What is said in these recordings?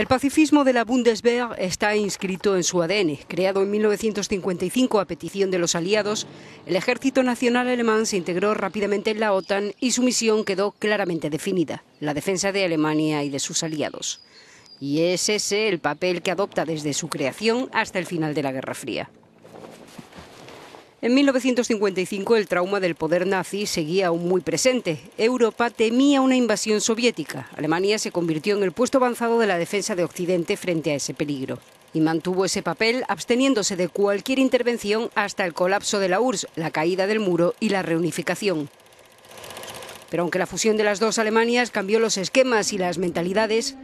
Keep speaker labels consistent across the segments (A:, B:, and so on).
A: El pacifismo de la Bundeswehr está inscrito en su ADN. Creado en 1955 a petición de los aliados, el Ejército Nacional Alemán se integró rápidamente en la OTAN y su misión quedó claramente definida, la defensa de Alemania y de sus aliados. Y es ese el papel que adopta desde su creación hasta el final de la Guerra Fría. En 1955 el trauma del poder nazi seguía aún muy presente. Europa temía una invasión soviética. Alemania se convirtió en el puesto avanzado de la defensa de Occidente frente a ese peligro. Y mantuvo ese papel absteniéndose de cualquier intervención hasta el colapso de la URSS, la caída del muro y la reunificación. Pero aunque la fusión de las dos Alemanias cambió los esquemas y las mentalidades,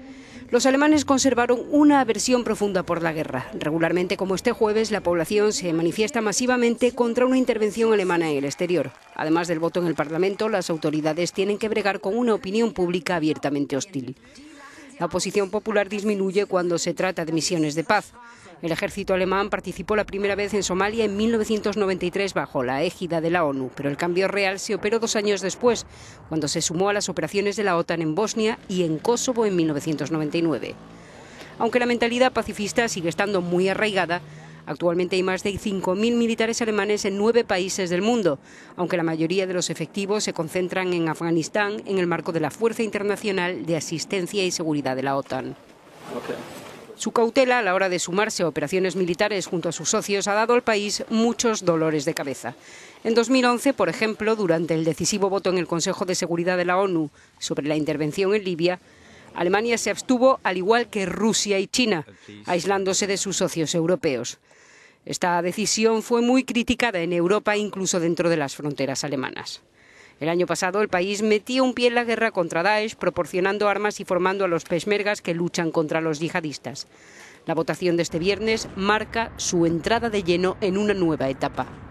A: los alemanes conservaron una aversión profunda por la guerra. Regularmente, como este jueves, la población se manifiesta masivamente contra una intervención alemana en el exterior. Además del voto en el Parlamento, las autoridades tienen que bregar con una opinión pública abiertamente hostil. La oposición popular disminuye cuando se trata de misiones de paz. El ejército alemán participó la primera vez en Somalia en 1993 bajo la égida de la ONU, pero el cambio real se operó dos años después, cuando se sumó a las operaciones de la OTAN en Bosnia y en Kosovo en 1999. Aunque la mentalidad pacifista sigue estando muy arraigada, Actualmente hay más de 5.000 militares alemanes en nueve países del mundo, aunque la mayoría de los efectivos se concentran en Afganistán en el marco de la Fuerza Internacional de Asistencia y Seguridad de la OTAN. Su cautela a la hora de sumarse a operaciones militares junto a sus socios ha dado al país muchos dolores de cabeza. En 2011, por ejemplo, durante el decisivo voto en el Consejo de Seguridad de la ONU sobre la intervención en Libia, Alemania se abstuvo al igual que Rusia y China, aislándose de sus socios europeos. Esta decisión fue muy criticada en Europa, incluso dentro de las fronteras alemanas. El año pasado el país metió un pie en la guerra contra Daesh, proporcionando armas y formando a los peshmergas que luchan contra los yihadistas. La votación de este viernes marca su entrada de lleno en una nueva etapa.